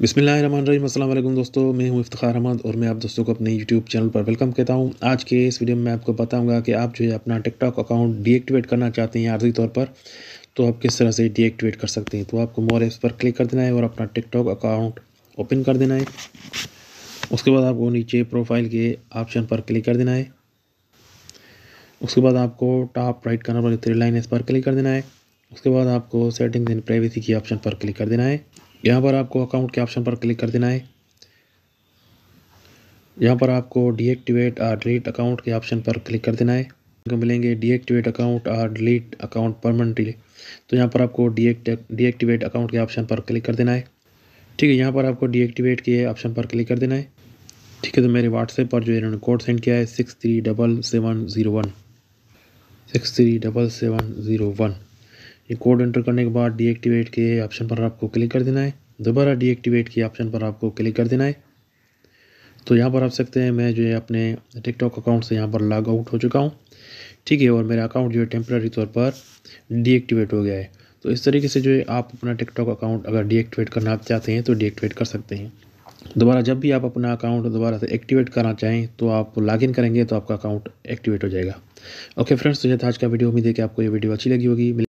बिसमीम दोस्तों मैं हूं इफ्तार अहमद और मैं आप दोस्तों को अपने यूट्यूब चैनल पर वेलकम कहता हूं आज के इस वीडियो में मैं आपको बताऊंगा कि आप जो है अपना TikTok अकाउंट डीएक्टिवेट करना चाहते हैं आर्जी तौर पर तो आप किस तरह से डीएक्टिवेट कर सकते हैं तो आपको मोर एप्स पर क्लिक कर देना है और अपना टिकटॉक अकाउंट ओपन कर देना है उसके बाद आपको नीचे प्रोफाइल के ऑप्शन पर क्लिक कर देना है उसके बाद आपको टॉप राइट कॉर्नर पर थ्री लाइन इस पर क्लिक कर देना है उसके बाद आपको सेटिंग्स एंड प्राइवेसी के ऑप्शन पर क्लिक कर देना है यहाँ पर आपको अकाउंट के ऑप्शन पर क्लिक कर देना है यहाँ पर आपको डीएक्टिवेट और डिलीट अकाउंट के ऑप्शन पर क्लिक कर देना है आपको मिलेंगे डीएक्टिवेट अकाउंट और डिलीट अकाउंट परमानेंटली तो यहाँ पर आपको डीएक्टिवेट अकाउंट के ऑप्शन पर क्लिक कर देना है ठीक है यहाँ पर आपको डीएक्टिवेट के ऑप्शन पर क्लिक कर देना है ठीक है तो मेरे व्हाट्सएप पर जो इन्होंने कोड सेंड किया है six three double seven zero one six three double seven zero one ये कोड एंटर करने के बाद डीएक्टिवेट के ऑप्शन पर आपको क्लिक कर देना है दोबारा डीएक्टिवेट के ऑप्शन पर आपको क्लिक कर देना है तो यहाँ पर आप सकते हैं मैं जो है अपने टिकटॉक अकाउंट से यहाँ पर लॉग आउट हो चुका हूँ ठीक है और मेरा अकाउंट जो है टेम्प्रेरी तौर पर डीएक्टिवेट हो गया है तो इस तरीके से जो है आप अपना टिकटॉक अकाउंट अगर डीएक्टिवेट करना चाहते हैं तो डीएक्टिवेट कर सकते हैं दोबारा जब भी आप अपना अकाउंट दोबारा से एक्टिवेट करना चाहें तो आप लॉगिन करेंगे तो आपका अकाउंट एक्टिवेट हो जाएगा ओके फ्रेंड्स तो यह था आज का वीडियो उम्मीद है कि आपको ये वीडियो अच्छी लगी होगी